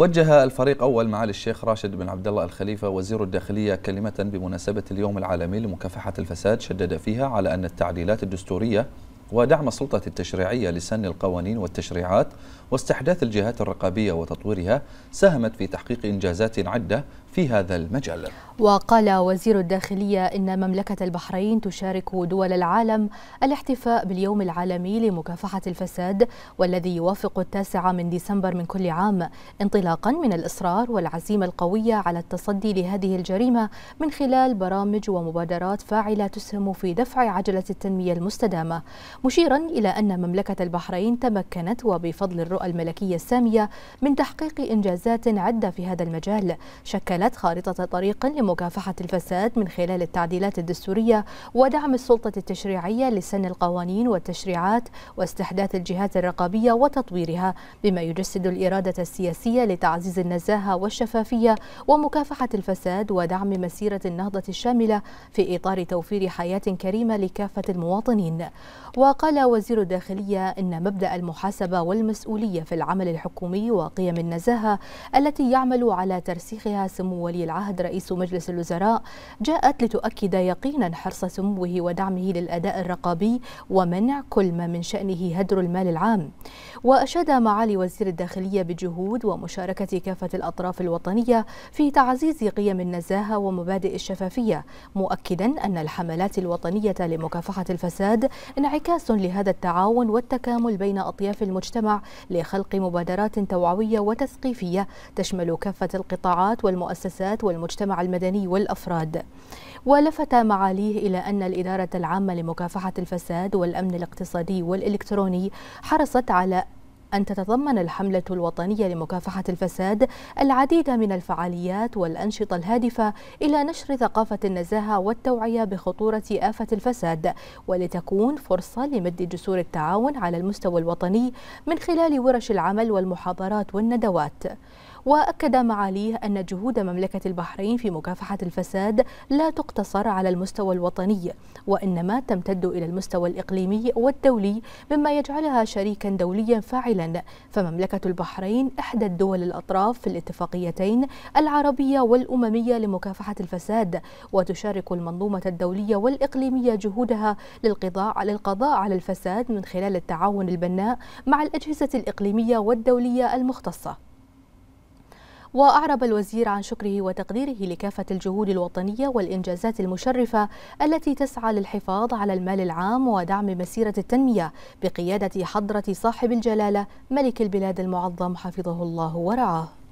وجه الفريق أول معالي الشيخ راشد بن عبد الله الخليفة وزير الداخلية كلمة بمناسبة اليوم العالمي لمكافحة الفساد شدد فيها على أن التعديلات الدستورية ودعم السلطة التشريعية لسن القوانين والتشريعات واستحداث الجهات الرقابية وتطويرها ساهمت في تحقيق إنجازات عدة في هذا المجال وقال وزير الداخلية إن مملكة البحرين تشارك دول العالم الاحتفاء باليوم العالمي لمكافحة الفساد والذي يوافق التاسع من ديسمبر من كل عام انطلاقا من الإصرار والعزيمة القوية على التصدي لهذه الجريمة من خلال برامج ومبادرات فاعلة تسهم في دفع عجلة التنمية المستدامة مشيرا إلى أن مملكة البحرين تمكنت وبفضل الرؤى الملكية السامية من تحقيق إنجازات عدة في هذا المجال شكلت خارطة طريق لمكافحة الفساد من خلال التعديلات الدستورية ودعم السلطة التشريعية لسن القوانين والتشريعات واستحداث الجهات الرقابية وتطويرها بما يجسد الإرادة السياسية لتعزيز النزاهة والشفافية ومكافحة الفساد ودعم مسيرة النهضة الشاملة في إطار توفير حياة كريمة لكافة المواطنين و وقال وزير الداخلية إن مبدأ المحاسبة والمسؤولية في العمل الحكومي وقيم النزاهة التي يعمل على ترسيخها سمو ولي العهد رئيس مجلس الوزراء جاءت لتؤكد يقينا حرص سموه ودعمه للأداء الرقابي ومنع كل ما من شأنه هدر المال العام وأشاد معالي وزير الداخلية بجهود ومشاركة كافة الأطراف الوطنية في تعزيز قيم النزاهة ومبادئ الشفافية مؤكدا أن الحملات الوطنية لمكافحة الفساد انعكاس أساس لهذا التعاون والتكامل بين أطياف المجتمع لخلق مبادرات توعوية وتثقيفية تشمل كافة القطاعات والمؤسسات والمجتمع المدني والأفراد ولفت معاليه إلى أن الإدارة العامة لمكافحة الفساد والأمن الاقتصادي والإلكتروني حرصت على أن تتضمن الحملة الوطنية لمكافحة الفساد العديد من الفعاليات والأنشطة الهادفة إلى نشر ثقافة النزاهة والتوعية بخطورة آفة الفساد ولتكون فرصة لمد جسور التعاون على المستوى الوطني من خلال ورش العمل والمحاضرات والندوات وأكد معاليه أن جهود مملكة البحرين في مكافحة الفساد لا تقتصر على المستوى الوطني وإنما تمتد إلى المستوى الإقليمي والدولي مما يجعلها شريكا دوليا فاعلا فمملكة البحرين إحدى الدول الأطراف في الاتفاقيتين العربية والأممية لمكافحة الفساد وتشارك المنظومة الدولية والإقليمية جهودها للقضاء على القضاء على الفساد من خلال التعاون البناء مع الأجهزة الإقليمية والدولية المختصة وأعرب الوزير عن شكره وتقديره لكافة الجهود الوطنية والإنجازات المشرفة التي تسعى للحفاظ على المال العام ودعم مسيرة التنمية بقيادة حضرة صاحب الجلالة ملك البلاد المعظم حفظه الله ورعاه